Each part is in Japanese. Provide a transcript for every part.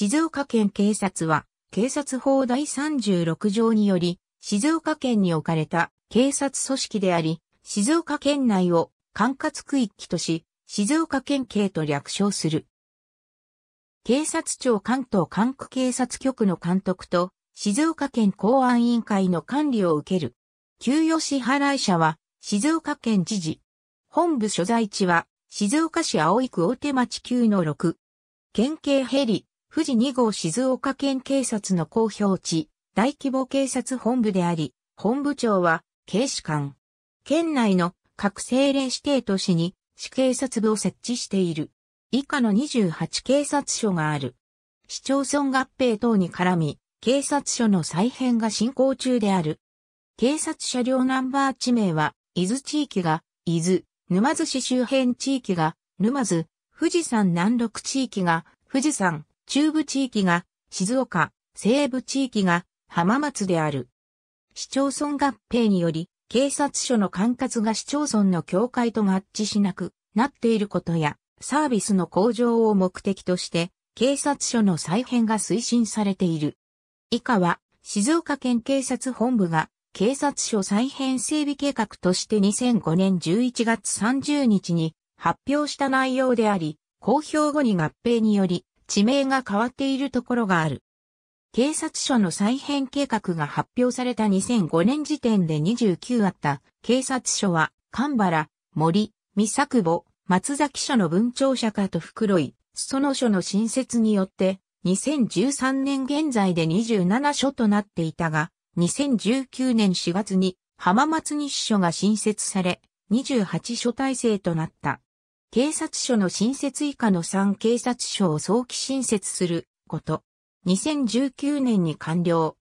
静岡県警察は、警察法第36条により、静岡県に置かれた警察組織であり、静岡県内を管轄区域とし、静岡県警と略称する。警察庁関東管区警察局の監督と、静岡県公安委員会の管理を受ける。給与支払い者は、静岡県知事。本部所在地は、静岡市葵区大手町9の6。県警ヘリ、富士2号静岡県警察の公表地、大規模警察本部であり、本部長は警視官。県内の各政令指定都市に市警察部を設置している。以下の28警察署がある。市町村合併等に絡み、警察署の再編が進行中である。警察車両ナンバー地名は、伊豆地域が、伊豆、沼津市周辺地域が、沼津、富士山南麓地域が、富士山、中部地域が静岡、西部地域が浜松である。市町村合併により、警察署の管轄が市町村の境界と合致しなくなっていることや、サービスの向上を目的として、警察署の再編が推進されている。以下は、静岡県警察本部が、警察署再編整備計画として2005年11月30日に発表した内容であり、公表後に合併により、地名が変わっているところがある。警察署の再編計画が発表された2005年時点で29あった警察署は、神原、森、三作母、松崎署の分庁舎かと袋井、その署の新設によって、2013年現在で27署となっていたが、2019年4月に浜松西署が新設され、28署体制となった。警察署の新設以下の3警察署を早期新設すること。2019年に完了。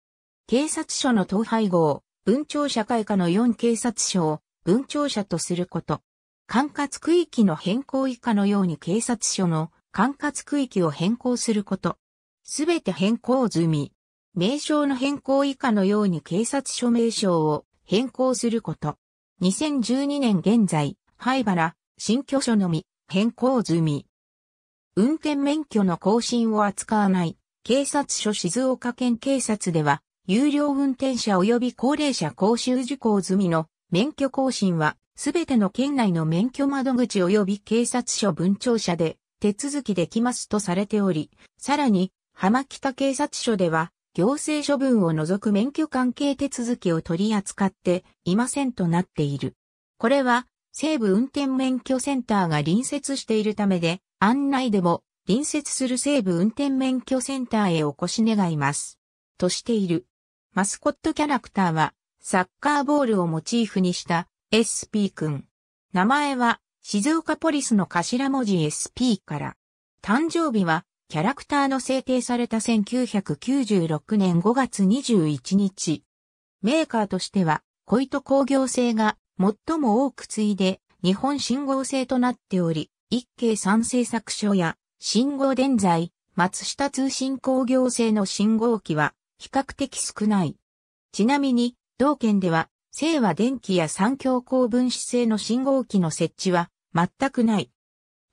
警察署の統廃合、文庁社会下の4警察署を文庁舎とすること。管轄区域の変更以下のように警察署の管轄区域を変更すること。すべて変更済み。名称の変更以下のように警察署名称を変更すること。2012年現在、灰原、新居所のみ、変更済み。運転免許の更新を扱わない、警察署静岡県警察では、有料運転者及び高齢者講習受講済みの免許更新は、すべての県内の免許窓口及び警察署分庁舎で手続きできますとされており、さらに、浜北警察署では、行政処分を除く免許関係手続きを取り扱っていませんとなっている。これは、西部運転免許センターが隣接しているためで、案内でも隣接する西部運転免許センターへお越し願います。としている。マスコットキャラクターは、サッカーボールをモチーフにした SP 君。名前は、静岡ポリスの頭文字 SP から。誕生日は、キャラクターの制定された1996年5月21日。メーカーとしては、小糸工業製が最も多くついで日本信号制となっており、一計三製作所や信号電材、松下通信工業製の信号機は比較的少ない。ちなみに、同県では、清和電気や三強高分子製の信号機の設置は全くない。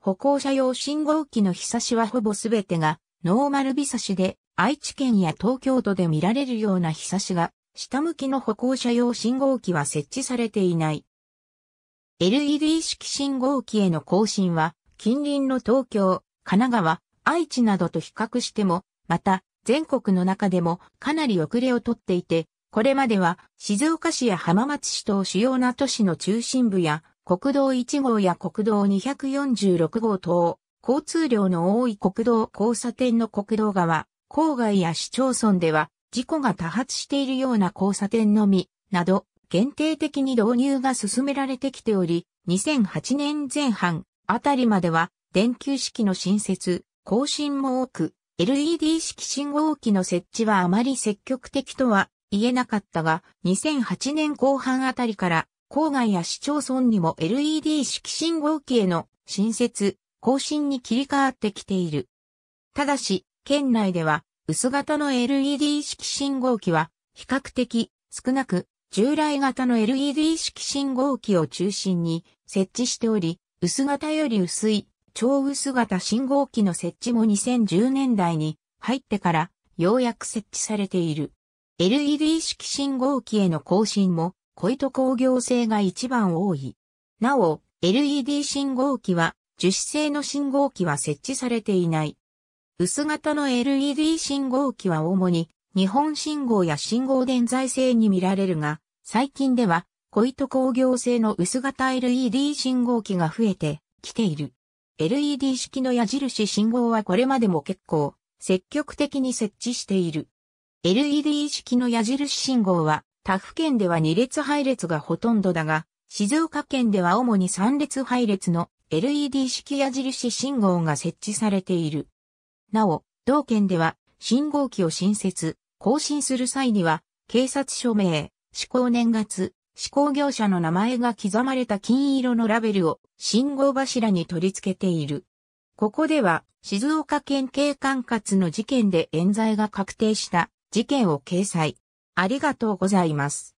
歩行者用信号機の日差しはほぼすべてがノーマル日差しで愛知県や東京都で見られるような日差しが下向きの歩行者用信号機は設置されていない。LED 式信号機への更新は、近隣の東京、神奈川、愛知などと比較しても、また、全国の中でもかなり遅れをとっていて、これまでは静岡市や浜松市等主要な都市の中心部や国道1号や国道246号等、交通量の多い国道交差点の国道側、郊外や市町村では事故が多発しているような交差点のみ、など、限定的に導入が進められてきており、2008年前半あたりまでは、電球式の新設、更新も多く、LED 式信号機の設置はあまり積極的とは言えなかったが、2008年後半あたりから、郊外や市町村にも LED 式信号機への新設、更新に切り替わってきている。ただし、県内では薄型の LED 式信号機は、比較的少なく、従来型の LED 式信号機を中心に設置しており、薄型より薄い超薄型信号機の設置も2010年代に入ってからようやく設置されている。LED 式信号機への更新も、コイト工業製が一番多い。なお、LED 信号機は、樹脂製の信号機は設置されていない。薄型の LED 信号機は主に日本信号や信号電材製に見られるが、最近では小糸工業製の薄型 LED 信号機が増えてきている。LED 式の矢印信号はこれまでも結構積極的に設置している。LED 式の矢印信号は他府県では2列配列がほとんどだが、静岡県では主に3列配列の LED 式矢印信号が設置されている。なお、同県では、信号機を新設、更新する際には、警察署名、施行年月、施行業者の名前が刻まれた金色のラベルを信号柱に取り付けている。ここでは、静岡県警管轄の事件で冤罪が確定した事件を掲載。ありがとうございます。